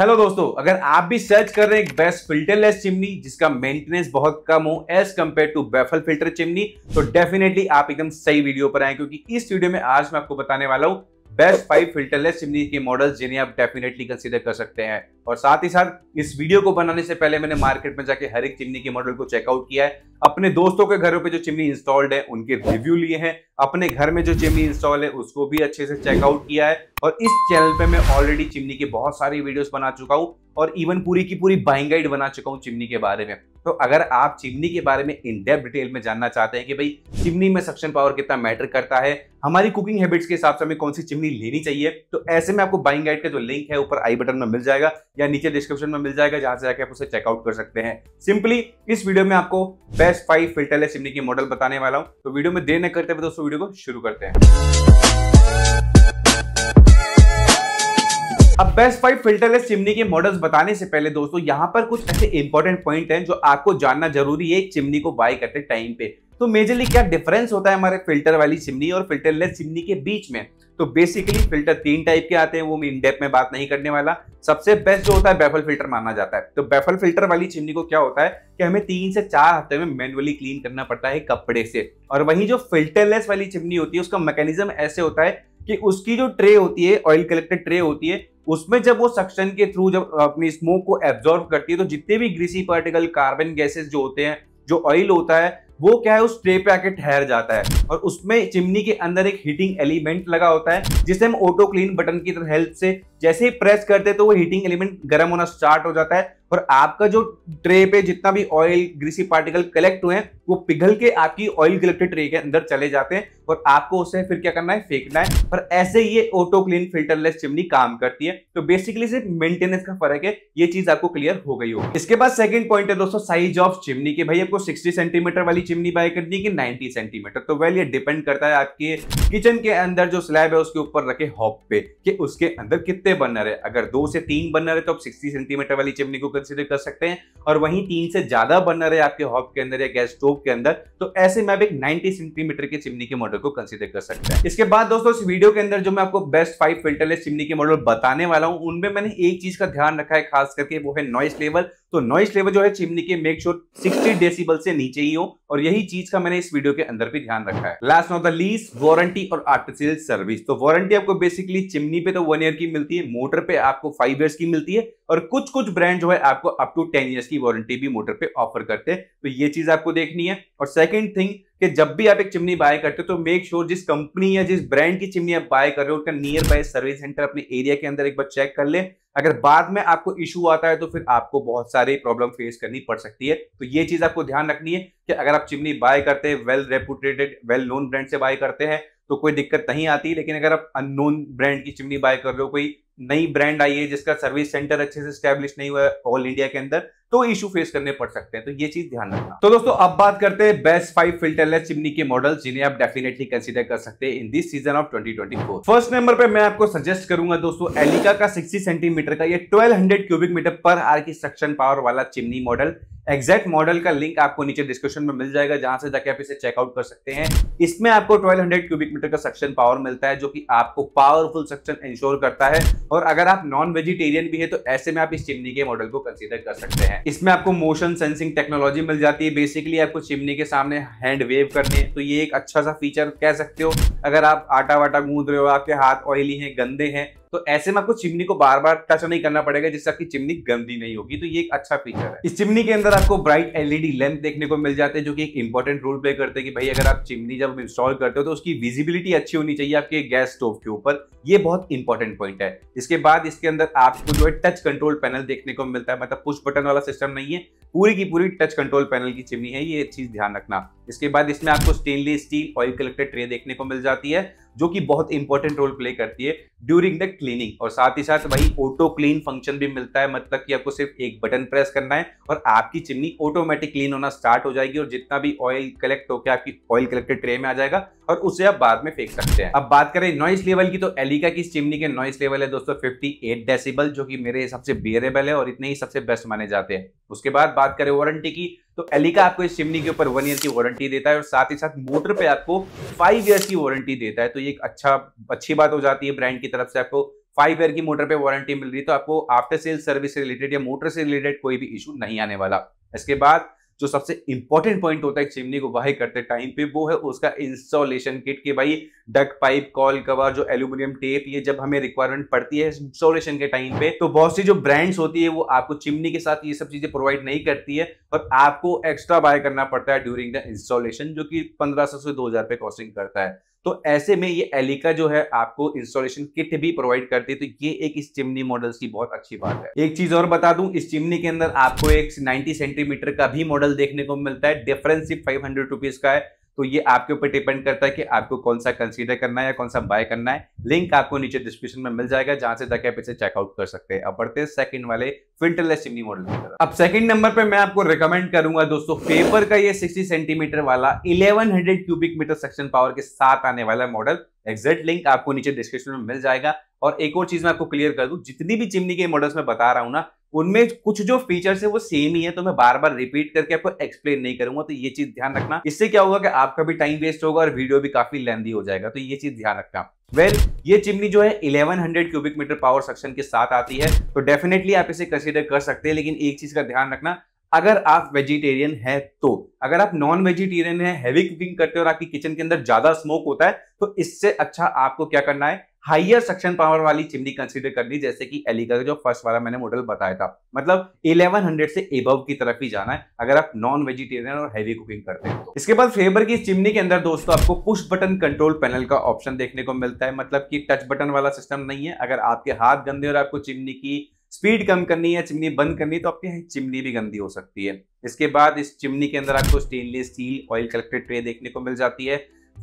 hello दोस्तों अगर आप भी सर्च कर रहे हैं एक बेस्ट फिल्टरलेस चिमनी जिसका मेंटेनेंस बहुत कम हो as compared to baffle filter chimney तो डेफिनेटली आप एकदम सही वीडियो पर आए क्योंकि इस वीडियो में आज मैं आपको बताने वाला हूं बेस्ट फाइव फिल्टरलेस चिमनी के मॉडल्स जिन्हें आप डेफिनेटली कंसीडर कर सकते हैं और साथ ही साथ इस वीडियो को बनाने से पहले मैंने मार्केट में जाके हर एक चिमनी के मॉडल को चेकआउट किया है अपने दोस्तों के घरों पे जो चिमनी इंस्टॉल्ड है उनके रिव्यू लिए हैं अपने घर में जो चिमनी इंस्टॉल है उसको भी अच्छे से चेकआउट किया है और इस चैनल पे मैं ऑलरेडी चिमनी के बहुत सारी वीडियोस बना चुका हूँ और इवन पूरी की पूरी बाइंग गाइड बना चुका हूँ चिमनी के बारे में तो अगर आप चिमनी के बारे में इन डेप्थ डिटेल में जानना चाहते हैं कि भाई चिमनी में सक्शन पावर कितना मैटर करता है हमारी कुकिंग हैबिट्स के हिसाब से हमें कौन सी चिमनी लेनी चाहिए तो ऐसे में आपको बाइंग गाइड का जो लिंक है ऊपर आई बटन में मिल जाएगा या नीचे डिस्क्रिप्शन में मिल जाएगा जहां से जाकर आप उसे चेकआउट कर सकते हैं सिंपली इस वीडियो में आपको बेस्ट फाइव फिल्टरलेस चिमनी के मॉडल बताने वाला हूँ तो वीडियो में देर न करते हुए दोस्तों वीडियो को शुरू करते हैं अब बेस्ट फाइव फिल्टरलेस चिमनी के मॉडल्स बताने से पहले दोस्तों यहाँ पर कुछ ऐसे इंपॉर्टेंट पॉइंट हैं जो आपको जानना जरूरी है एक चिमनी को बाय करते टाइम पे तो मेजरली क्या डिफरेंस होता है हमारे फिल्टर वाली चिमनी और फिल्टरलेस चिमनी के बीच में तो बेसिकली फिल्टर तीन टाइप के आते हैं वो मैं इनडेप में बात नहीं करने वाला सबसे बेस्ट जो होता है बेफल फिल्टर माना जाता है तो बेफल फिल्टर वाली चिमनी को क्या होता है कि हमें तीन से चार हफ्ते में मैनुअली क्लीन करना पड़ता है कपड़े से और वहीं जो फिल्टरलेस वाली चिमनी होती है उसका मैकेनिज्म ऐसे होता है कि उसकी जो ट्रे होती है ऑयल कलेक्टेड ट्रे होती है उसमें जब वो सक्शन के थ्रू जब अपनी स्मोक को एब्जॉर्व करती है तो जितने भी ग्रीसी पार्टिकल कार्बन गैसेस जो होते हैं जो ऑयल होता है वो क्या है उस ट्रे पे आके ठहर जाता है और उसमें चिमनी के अंदर एक हीटिंग एलिमेंट लगा होता है जिसे हम ऑटो क्लीन बटन की हेल्प से जैसे ही प्रेस करते तो वो हीटिंग एलिमेंट गर्म होना स्टार्ट हो जाता है और आपका जो ट्रे पे जितना भी ऑयल ग्रीसी पार्टिकल कलेक्ट हुए हैं वो पिघल के आपकी ऑयल कलेक्टेड ट्रे के अंदर चले जाते हैं और आपको उसे फिर क्या करना है फेंकना है और ऐसे ये ऑटो क्लीन फिल्टरलेस चिमनी काम करती है तो बेसिकली सिर्फ मेंटेनेंस का फर्क है ये चीज आपको क्लियर हो गई हो इसके बाद सेकंड पॉइंट है दोस्तों साइज ऑफ चिमनी के भाई आपको सिक्सटी सेंटीमीटर वाली चिमनी बाय करनी है कि नाइनटी सेंटीमीटर तो वेल ये डिपेंड करता है आपके किचन के अंदर जो स्लैब है उसके ऊपर रखे हॉप पे कि उसके अंदर कितने कितने बर्नर है अगर दो से तीन बर्नर है तो आप 60 सेंटीमीटर वाली चिमनी को कंसिडर कर सकते हैं और वहीं तीन से ज्यादा बर्नर है आपके हॉब के अंदर या गैस स्टोव के अंदर तो ऐसे में आप एक 90 सेंटीमीटर के चिमनी के मॉडल को कंसिडर कर सकते हैं इसके बाद दोस्तों इस वीडियो के अंदर जो मैं आपको बेस्ट फाइव फिल्टरलेस चिमनी के मॉडल बताने वाला हूँ उनमें मैंने एक चीज का ध्यान रखा है खास करके वो है नॉइस लेवल तो नॉइस लेवल जो है चिमनी के मेक श्योर सिक्सटी डेसीबल से नीचे ही हो और यही चीज का मैंने इस वीडियो के अंदर भी ध्यान रखा है last not the least warranty और आर्टिफिशियल सर्विस तो वारंटी आपको बेसिकली चिमनी पे तो वन ईयर की मिलती है मोटर पे आपको फाइव ईयर की मिलती है और कुछ कुछ ब्रांड जो है आपको अप टू टेन ईयर्स की वारंटी भी मोटर पे ऑफर करते हैं तो ये चीज आपको देखनी है और सेकंड थिंग कि जब भी आप एक चिमनी बाय करते हो तो मेक श्योर sure जिस कंपनी या जिस ब्रांड की चिमनी आप बाय कर रहे हो उनका नियर बाय सर्विस सेंटर अपने एरिया के अंदर एक बार चेक कर ले अगर बाद में आपको इशू आता है तो फिर आपको बहुत सारी प्रॉब्लम फेस करनी पड़ सकती है तो ये चीज आपको ध्यान रखनी है कि अगर आप चिमनी बाय करते हैं well reputed well known brand से बाय करते हैं तो कोई दिक्कत नहीं आती लेकिन अगर आप अननोन ब्रांड की चिमनी बाय कर रहे हो कोई नई ब्रांड आई है जिसका सर्विस सेंटर अच्छे से स्टैब्लिश नहीं हुआ है ऑल इंडिया के अंदर तो इशू फेस करने पड़ सकते हैं तो ये चीज ध्यान रखना तो दोस्तों अब बात करते हैं बेस्ट फाइव फिल्टरलेस चिमनी के मॉडल जिन्हें आप डेफिनेटली कंसिडर कर सकते हैं in this season of four first number पर मैं आपको सजेस्ट करूंगा दोस्तों एलिका का सिक्सटी सेंटीमीटर का twelve hundred cubic metre per hour की सक्शन पावर वाला चिमनी मॉडल एग्जैक्ट मॉडल का लिंक आपको नीचे डिस्क्रिप्शन में मिल जाएगा जहां से जाके आप इसे चेकआउट कर सकते हैं इसमें आपको 1200 क्यूबिक मीटर का सक्शन पावर मिलता है जो कि आपको पावरफुल सक्शन इंश्योर करता है और अगर आप नॉन वेजिटेरियन भी है तो ऐसे में आप इस चिमनी के मॉडल को कंसीडर कर सकते हैं इसमें आपको मोशन सेंसिंग टेक्नोलॉजी मिल जाती है बेसिकली आपको चिमनी के सामने हैंड वेव करने तो ये एक अच्छा सा फीचर कह सकते हो अगर आप आटा वाटा गूंद रहे हो आपके हाथ ऑयली हैं गंदे हैं तो ऐसे में आपको चिमनी को बार बार टच नहीं करना पड़ेगा जिससे आपकी चिमनी गंदी नहीं होगी तो ये एक अच्छा फीचर है इस चिमनी के अंदर आपको ब्राइट एलईडी लैंप देखने को मिल जाते हैं जो कि एक इंपॉर्टेंट रोल प्ले करते हैं कि भाई अगर आप चिमनी जब इंस्टॉल करते हो तो उसकी विजिबिलिटी अच्छी होनी चाहिए आपके गैस स्टोव के ऊपर ये बहुत इंपॉर्टेंट पॉइंट है इसके बाद इसके अंदर आपको जो है टच कंट्रोल पैनल देखने को मिलता है मतलब पुश बटन वाला सिस्टम नहीं है पूरी की पूरी टच कंट्रोल पैनल की चिमनी है ये चीज ध्यान रखना इसके बाद इसमें आपको stainless steel oil collected tray देखने को मिल जाती है जो कि बहुत इंपॉर्टेंट रोल प्ले करती है ड्यूरिंग द क्लीनिंग और साथ ही साथ वही ऑटो क्लीन फंक्शन भी मिलता है मतलब कि आपको सिर्फ एक बटन प्रेस करना है और आपकी चिमनी ऑटोमेटिक क्लीन होना स्टार्ट हो जाएगी और जितना भी ऑयल कलेक्ट होकर आपकी ऑयल कलेक्टेड ट्रे में आ जाएगा और उसे आप बाद में फेंक सकते हैं अब बात करें नॉइस लेवल की तो एलिका की चिमनी के नॉइस लेवल है दोस्तों फिफ्टी डेसिबल जो कि मेरे हिसाब से बियरेबल है और इतने ही सबसे बेस्ट माने जाते हैं उसके बाद बात करें वारंटी की तो एलिका आपको इस चिमनी के ऊपर वन ईयर की वारंटी देता है और साथ ही साथ मोटर पे आपको फाइव ईयर की वारंटी देता है तो ये एक अच्छा अच्छी बात हो जाती है ब्रांड की तरफ से आपको फाइव ईयर की मोटर पे वारंटी मिल रही है तो आपको आफ्टर सेल सर्विस से रिलेटेड या मोटर से रिलेटेड कोई भी इशू नहीं आने वाला इसके बाद जो सबसे इंपॉर्टेंट पॉइंट होता है चिमनी को बाहर करते टाइम पे वो है उसका इंस्टॉलेशन किट के भाई डक पाइप कॉल कवर जो एल्यूमिनियम टेप ये जब हमें रिक्वायरमेंट पड़ती है इंस्टॉलेशन के टाइम पे तो बहुत सी जो ब्रांड्स होती है वो आपको चिमनी के साथ ये सब चीजें प्रोवाइड नहीं करती है और आपको एक्स्ट्रा बाय करना पड़ता है ड्यूरिंग द इंस्टॉलेशन जो कि पंद्रह सौ से दो हजार कॉस्टिंग करता है तो ऐसे में ये एलिका जो है आपको इंस्टॉलेशन किट भी प्रोवाइड करती है तो ये एक इस चिमनी मॉडल्स की बहुत अच्छी बात है एक चीज और बता दूं इस चिमनी के अंदर आपको एक 90 सेंटीमीटर का भी मॉडल देखने को मिलता है डिफरेंस सिर्फ फाइव हंड्रेड रुपीज का है तो ये आपके ऊपर डिपेंड करता है कि आपको कौन सा कंसीडर करना है या कौन सा बाय करना है लिंक आपको नीचे डिस्क्रिप्शन में मिल जाएगा जहां से जाके आप इसे चेकआउट कर सकते हैं अब बढ़ते हैं सेकंड वाले फिल्टरलेस चिमनी मॉडल की तरफ अब सेकंड नंबर पे मैं आपको रिकमेंड करूंगा दोस्तों पेपर का ये सिक्सटी सेंटीमीटर वाला eleven cubic metre section power के साथ आने वाला मॉडल एग्जैक्ट लिंक आपको नीचे डिस्क्रिप्शन में मिल जाएगा और एक और चीज मैं आपको क्लियर कर दू जितनी भी चिमनी के मॉडल्स में बता रहा हूं ना उनमें कुछ जो फीचर्स है वो सेम ही है तो मैं बार बार रिपीट करके आपको एक्सप्लेन नहीं करूंगा तो ये चीज ध्यान रखना इससे क्या होगा कि आपका भी टाइम वेस्ट होगा और वीडियो भी काफी लेंदी हो जाएगा तो ये चीज ध्यान रखना वेल well, ये चिमनी जो है 1100 क्यूबिक मीटर पावर सक्शन के साथ आती है तो डेफिनेटली आप इसे कंसिडर कर सकते हैं लेकिन एक चीज का ध्यान रखना अगर आप वेजिटेरियन है तो अगर आप नॉन वेजिटेरियन है हैवी कुकिंग करते हो और आपकी किचन के अंदर ज्यादा स्मोक होता है तो इससे अच्छा आपको क्या करना है हाइयर सक्शन पावर वाली चिमनी कंसिडर करनी जैसे कि अलीगढ़ का जो फर्स्ट वाला मैंने मॉडल बताया था मतलब 1100 से एबव की तरफ ही जाना है अगर आप नॉन वेजिटेरियन और हैवी कुकिंग करते हैं तो इसके बाद फेबर की चिमनी के अंदर दोस्तों आपको पुश बटन कंट्रोल पैनल का ऑप्शन देखने को मिलता है मतलब की टच बटन वाला सिस्टम नहीं है अगर आपके हाथ गंदे और आपको चिमनी की स्पीड कम करनी है चिमनी बंद करनी है तो आपकी चिमनी भी गंदी हो सकती है इसके बाद इस चिमनी के अंदर आपको stainless steel oil collected tray देखने को मिल जाती है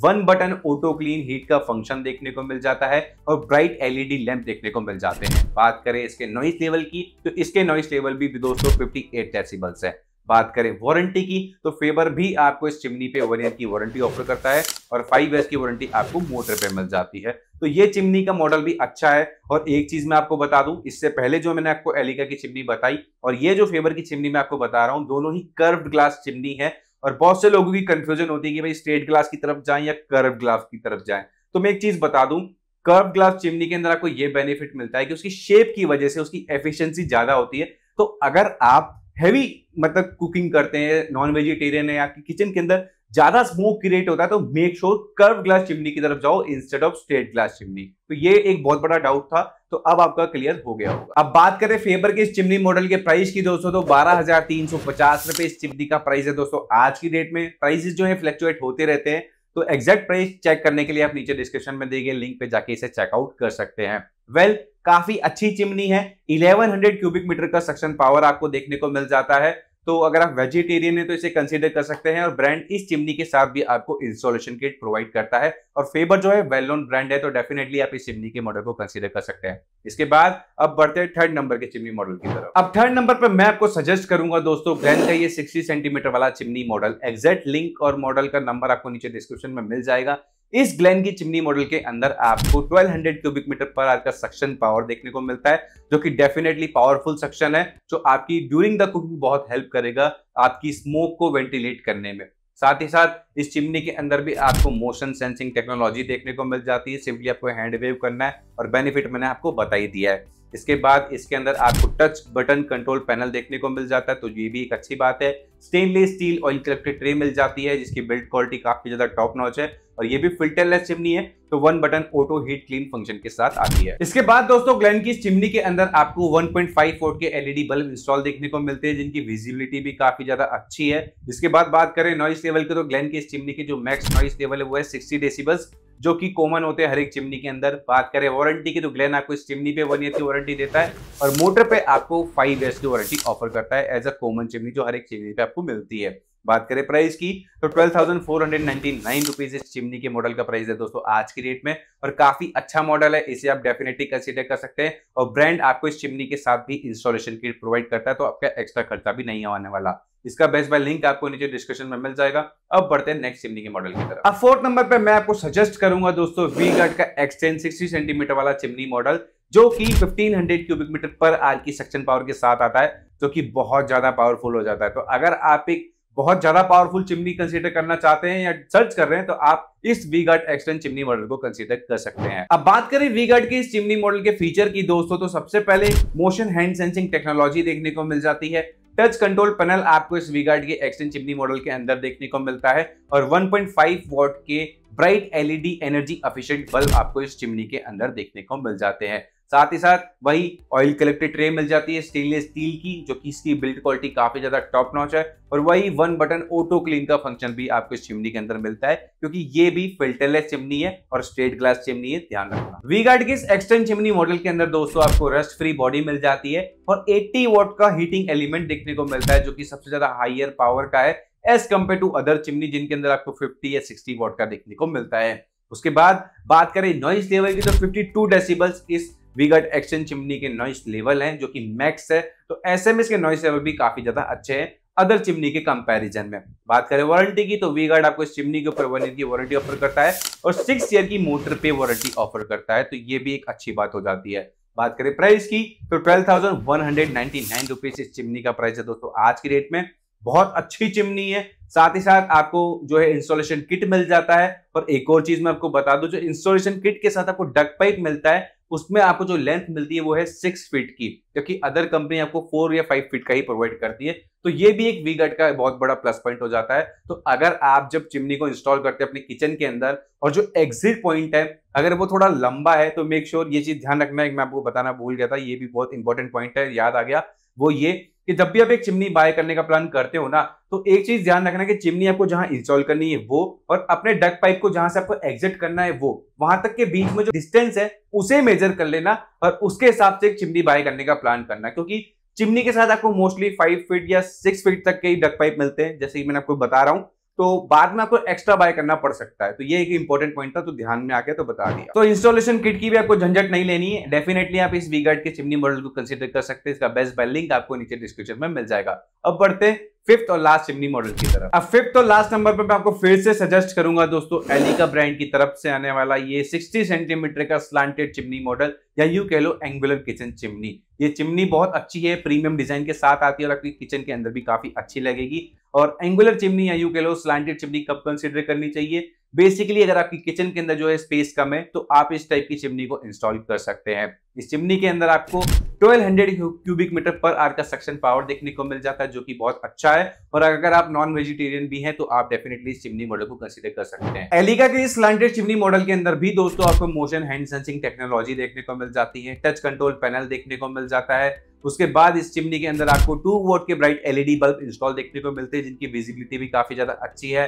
one button auto clean heat का फंक्शन देखने को मिल जाता है और ब्राइट एलईडी लैंप देखने को मिल जाते हैं बात करें इसके नॉइस लेवल की तो इसके नॉइस लेवल भी दोस्तों एट डेसीबल्स है बात करें वारंटी की तो फेबर भी आपको इस चिमनी पे वन ईयर की वारंटी ऑफर करता है और फाइव ईयर की वारंटी आपको मोटर पे मिल जाती है तो ये चिमनी का मॉडल भी अच्छा है और एक चीज मैं आपको बता दूं इससे पहले जो मैंने आपको एलिका की चिमनी बताई और ये जो फेबर की चिमनी मैं आपको बता रहा हूँ दोनों ही कर्व्ड ग्लास चिमनी है और बहुत से लोगों की कंफ्यूजन होती है कि भाई स्ट्रेट ग्लास की तरफ जाएं या कर्व ग्लास की तरफ जाएं तो मैं एक चीज बता दूं कर्व ग्लास चिमनी के अंदर आपको ये बेनिफिट मिलता है कि उसकी शेप की वजह से उसकी एफिशिएंसी ज्यादा होती है तो अगर आप हैवी मतलब कुकिंग करते हैं नॉन वेजिटेरियन है आपकी किचन के अंदर ज्यादा स्मोक क्रिएट होता है तो make sure curve glass chimney की तरफ जाओ instead of straight glass chimney तो ये एक बहुत बड़ा डाउट था तो अब आपका क्लियर हो गया होगा अब बात करें फेबर के इस चिमनी मॉडल के प्राइस की दोस्तों तो बारह हजार तीन सौ पचास रुपए इस चिमनी का प्राइस है दोस्तों आज की डेट में प्राइसेस जो है फ्लक्चुएट होते रहते हैं तो एग्जैक्ट प्राइस चेक करने के लिए आप नीचे डिस्क्रिप्शन में देखिए लिंक पे जाके इसे चेकआउट कर सकते हैं वेल well, काफी अच्छी चिमनी है 1100 क्यूबिक मीटर का सक्शन पावर आपको देखने को मिल जाता है तो अगर आप वेजिटेरियन है तो इसे कंसिडर कर सकते हैं और ब्रांड इस चिमनी के साथ भी आपको इंस्टॉलेशन किट प्रोवाइड करता है और फेबर जो है वेल नोन ब्रांड है तो डेफिनेटली आप इस चिमनी के मॉडल को कंसिडर कर सकते हैं इसके बाद अब बढ़ते हैं थर्ड नंबर के चिमनी मॉडल की तरफ अब थर्ड नंबर पर मैं आपको सजेस्ट करूंगा दोस्तों ब्रांड का ये सिक्सटी सेंटीमीटर वाला चिमनी मॉडल एग्जैक्ट लिंक और मॉडल का नंबर आपको नीचे डिस्क्रिप्शन में मिल जाएगा इस ग्लेन की चिमनी मॉडल के अंदर आपको 1200 क्यूबिक मीटर पर आर का सक्शन पावर देखने को मिलता है जो कि डेफिनेटली पावरफुल सक्शन है जो आपकी ड्यूरिंग द कुकिंग बहुत हेल्प करेगा आपकी स्मोक को वेंटिलेट करने में साथ ही साथ इस चिमनी के अंदर भी आपको मोशन सेंसिंग टेक्नोलॉजी देखने को मिल जाती है सिंपली आपको हैंड वेव करना है और बेनिफिट मैंने आपको बताई दिया है इसके बाद इसके अंदर आपको टच बटन कंट्रोल पैनल देखने को मिल जाता है तो ये भी एक अच्छी बात है stainless steel oil collected tray मिल जाती है जिसकी बिल्ड क्वालिटी काफ़ी ज़्यादा टॉप नॉच है और ये भी फिल्टरलेस चिमनी है तो one button auto heat clean function के साथ आती है इसके बाद दोस्तों ग्लैंड की चिमनी के अंदर आपको 1.5 वोल्ट के एलईडी बल्ब इंस्टॉल देखने को मिलते हैं जिनकी विजिबिलिटी भी काफी ज्यादा अच्छी है इसके बाद बात करें नॉइस लेवल की तो ग्लैंड की चिमनी के जो मैक्स नॉइस लेवल है वो है सिक्सटी डेसीबल्स जो कि कॉमन होते हैं हर एक चिमनी के अंदर बात करें वारंटी की तो ग्लैन आपको इस चिमनी पे वन ईयर की वारंटी देता है और मोटर पे आपको फाइव ईयर्स की वारंटी ऑफर करता है एज अ कॉमन चिमनी जो हर एक चिमनी पे आपको मिलती है बात करें प्राइस की तो twelve thousand four hundred ninety nine rupees इस चिमनी के मॉडल का प्राइस है दोस्तों आज की डेट में और काफी अच्छा मॉडल है इसे आप डेफिनेटली कंसिडर कर सकते हैं और ब्रांड आपको इस चिमनी के साथ भी इंस्टॉलेशन की प्रोवाइड करता है तो आपका एक्स्ट्रा खर्चा भी नहीं आने वाला इसका बेस्ट बाय लिंक आपको नीचे डिस्क्रिप्शन में मिल जाएगा अब बढ़ते हैं नेक्स्ट चिमनी के मॉडल की तरफ अब फोर्थ नंबर पर मैं आपको सजेस्ट करूंगा दोस्तों वी गार्ड का एक्सटेन सिक्सटी सेंटीमीटर वाला चिमनी मॉडल जो कि 1500 क्यूबिक मीटर पर आर की सक्शन पावर के साथ आता है जो कि बहुत ज्यादा पावरफुल हो जाता है तो अगर आप एक बहुत ज्यादा पावरफुल चिमनी कंसीडर करना चाहते हैं या सर्च कर रहे हैं तो आप इस V Guard extend chimney model को कंसीडर कर सकते हैं अब बात करें वी गार्ड की इस चिमनी मॉडल के फीचर की दोस्तों तो सबसे पहले मोशन हैंड सेंसिंग टेक्नोलॉजी देखने को मिल जाती है टच कंट्रोल पैनल आपको इस वी गार्ड के एक्सटेंड चिमनी मॉडल के अंदर देखने को मिलता है और 1.5 पॉइंट के bright LED energy efficient bulb आपको इस चिमनी के अंदर देखने को मिल जाते हैं साथ ही साथ वही ऑयल कलेक्टेड ट्रे मिल जाती है स्टेनलेस स्टील की जो कि इसकी बिल्ड क्वालिटी काफी ज्यादा टॉप नॉच है और वही वन बटन ऑटो क्लीन का फंक्शन भी आपको इस चिमनी के अंदर मिलता है क्योंकि ये भी फिल्टरलेस चिमनी है और स्ट्रेट ग्लास चिमनी है ध्यान रखना वी गार्ड की इस एक्सटेंड चिमनी मॉडल के अंदर दोस्तों आपको रस्ट फ्री बॉडी मिल जाती है और एट्टी वोट का हीटिंग एलिमेंट देखने को मिलता है जो की सबसे ज्यादा हाइयर पावर का है as compared to other chimney जिनके अंदर आपको फिफ्टी या सिक्सटी वोट का देखने को मिलता है उसके बाद बात करें नॉइस लेवल की तो 52 डेसिबल्स इस विगट एक्सचेंज चिमनी के नॉइस लेवल हैं जो कि मैक्स है तो ऐसे में इसके नॉइस लेवल भी काफी ज्यादा अच्छे हैं अदर चिमनी के कंपैरिजन में बात करें वारंटी की तो वीगार्ड आपको इस चिमनी के ऊपर वन ईयर की वारंटी ऑफर करता है और सिक्स ईयर की मोटर पे वारंटी ऑफर करता है तो ये भी एक अच्छी बात हो जाती है बात करें प्राइस की तो twelve thousand one hundred ninety nine rupees इस चिमनी का प्राइस है दोस्तों आज की रेट में बहुत अच्छी चिमनी है साथ ही साथ आपको जो है इंस्टॉलेशन किट मिल जाता है और एक और चीज मैं आपको बता दूं जो इंस्टॉलेशन किट के साथ आपको डक पाइप मिलता है उसमें आपको जो लेंथ मिलती है वो है सिक्स फीट की जबकि अदर कंपनी आपको फोर या फाइव फीट का ही प्रोवाइड करती है तो ये भी एक वी गट का बहुत बड़ा प्लस पॉइंट हो जाता है तो अगर आप जब चिमनी को इंस्टॉल करते हैं अपने किचन के अंदर और जो एग्जिट पॉइंट है अगर वो थोड़ा लंबा है तो मेक श्योर sure ये चीज ध्यान रखना है मैं आपको बताना भूल गया था ये भी बहुत इंपॉर्टेंट पॉइंट है याद आ गया वो ये कि जब भी आप एक चिमनी बाय करने का प्लान करते हो ना तो एक चीज ध्यान रखना कि चिमनी आपको जहां इंस्टॉल करनी है वो और अपने डक पाइप को जहां से आपको एग्जिट करना है वो वहां तक के बीच में जो डिस्टेंस है उसे मेजर कर लेना और उसके हिसाब से एक चिमनी बाय करने का प्लान करना क्योंकि चिमनी के साथ आपको मोस्टली फाइव फीट या सिक्स फीट तक के ही डक पाइप मिलते हैं जैसे कि मैंने आपको बता रहा हूँ तो बाद में आपको एक्स्ट्रा बाय करना पड़ सकता है तो ये एक इंपॉर्टेंट पॉइंट था तो ध्यान में आके तो बता दिया तो इंस्टॉलेशन किट की भी आपको झंझट नहीं लेनी है डेफिनेटली आप इस वीगार्ड के चिमनी मॉडल को कंसिडर कर सकते हैं इसका बेस्ट बाय लिंक आपको नीचे डिस्क्रिप्शन में मिल जाएगा अब बढ़ते फिफ्थ और लास्ट चिमनी मॉडल की तरफ अब फिफ्थ और लास्ट नंबर पर मैं आपको फिर से सजेस्ट करूंगा दोस्तों एलिका ब्रांड की तरफ से आने वाला ये 60 सेंटीमीटर का स्लांटेड चिमनी मॉडल या यू कह लो एंगुलर किचन चिमनी ये चिमनी बहुत अच्छी है प्रीमियम डिजाइन के साथ आती है और आपकी किचन के अंदर भी काफी अच्छी लगेगी और एंगुलर चिमनी या यू कह लो स्लांटेड चिमनी कब कंसिडर करनी चाहिए बेसिकली अगर आपकी किचन के अंदर जो है स्पेस कम है तो आप इस टाइप की चिमनी को इंस्टॉल कर सकते हैं इस चिमनी के अंदर आपको 1200 क्यूबिक मीटर पर आर का सक्शन पावर देखने को मिल जाता है जो कि बहुत अच्छा है और अगर आप नॉन वेजिटेरियन भी हैं तो आप डेफिनेटली इस चिमनी मॉडल को कंसीडर कर सकते हैं एलिका के इस लैंडेड चिमनी मॉडल के अंदर भी दोस्तों आपको मोशन हैंड सेंसिंग टेक्नोलॉजी देखने को मिल जाती है टच कंट्रोल पैनल देखने को मिल जाता है उसके बाद इस चिमनी के अंदर आपको टू वोट के ब्राइट एलईडी बल्ब इंस्टॉल देखने को मिलते हैं जिनकी विजिबिलिटी भी काफी ज्यादा अच्छी है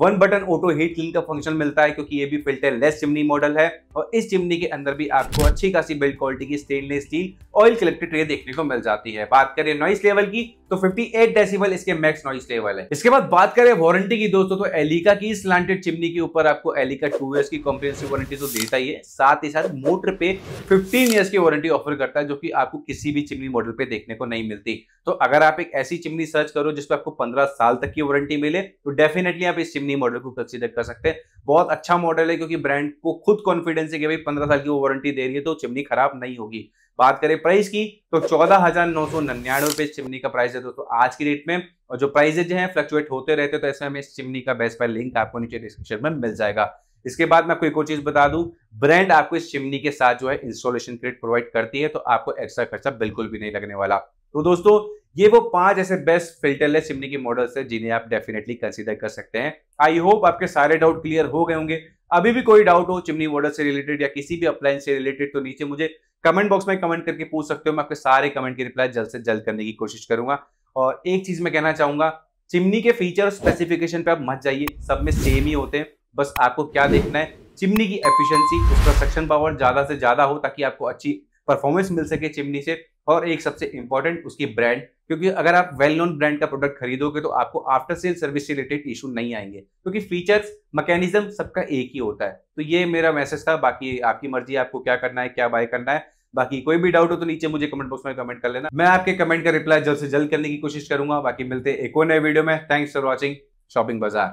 one button auto heat clean का फंक्शन मिलता है क्योंकि ये भी फिल्टर लेस चिमनी मॉडल है और इस चिमनी के अंदर भी आपको अच्छी खासी बिल्ड क्वालिटी की stainless steel oil collected tray देखने को मिल जाती है बात करें नॉइस लेवल की तो 58 डेसिबल इसके मैक्स नॉइस लेवल है इसके बाद बात करें वारंटी की दोस्तों तो एलिका की स्लांटेड चिमनी के ऊपर आपको एलिका टू ईयर्स की कॉम्प्रिहेंसिव वारंटी तो देता ही है साथ ही साथ मोटर पे 15 ईयर्स की वारंटी ऑफर करता है जो कि आपको किसी भी चिमनी मॉडल पे देखने को नहीं मिलती तो अगर आप एक ऐसी चिमनी सर्च करो जिसमें आपको पंद्रह साल तक की वारंटी मिले तो डेफिनेटली आप इस चिमनी मॉडल को कंसिडर कर सकते हैं बहुत अच्छा मॉडल है क्योंकि ब्रांड को खुद कॉन्फिडेंस है कि भाई पंद्रह साल की वो वारंटी दे रही है तो चिमनी खराब नहीं होगी बात करें प्राइस की तो चौदह हजार नौ सौ निन्यानवे रुपए चिमनी का प्राइस है दोस्तों आज की डेट में और जो प्राइजेज जो है फ्लक्चुएट होते रहते तो ऐसे में चिमनी का बेस्ट बाय लिंक आपको नीचे डिस्क्रिप्शन में मिल जाएगा इसके बाद मैं आपको एक और चीज बता दूं ब्रांड आपको इस चिमनी के साथ जो है इंस्टॉलेशन क्रेड प्रोवाइड करती है तो आपको एक्स्ट्रा खर्चा बिल्कुल भी नहीं लगने वाला तो दोस्तों ये वो पांच ऐसे बेस्ट फिल्टरलेस चिमनी के मॉडल्स हैं जिन्हें आप डेफिनेटली कंसीडर कर सकते हैं आई होप आपके सारे डाउट क्लियर हो गए होंगे अभी भी कोई डाउट हो चिमनी वाटर से रिलेटेड या किसी भी अप्लायंस से रिलेटेड तो नीचे मुझे कमेंट बॉक्स में कमेंट करके पूछ सकते हो मैं आपके सारे कमेंट की रिप्लाई जल्द से जल्द करने की कोशिश करूंगा और एक चीज मैं कहना चाहूंगा चिमनी के फीचर स्पेसिफिकेशन पे आप मत जाइए सब में सेम ही होते हैं बस आपको क्या देखना है चिमनी की एफिशिएंसी उसका सक्शन पावर ज़्यादा से ज़्यादा हो ताकि आपको अच्छी परफॉर्मेंस मिल सके चिमनी से और एक सबसे इंपॉर्टेंट उसकी ब्रांड क्योंकि अगर आप वेल नोन ब्रांड का प्रोडक्ट खरीदोगे तो आपको आफ्टर सेल सर्विस से रिलेटेड इशू नहीं आएंगे क्योंकि फीचर्स मैकेनिज्म सबका एक ही होता है तो ये मेरा मैसेज था बाकी आपकी मर्जी आपको क्या करना है क्या बाय करना है बाकी कोई भी डाउट हो तो नीचे मुझे कमेंट बॉक्स में कमेंट कर लेना मैं आपके कमेंट का रिप्लाई जल्द से जल्द करने की कोशिश करूंगा बाकी मिलते एक और नए वीडियो में थैंक्स फॉर वॉचिंग शॉपिंग बाजार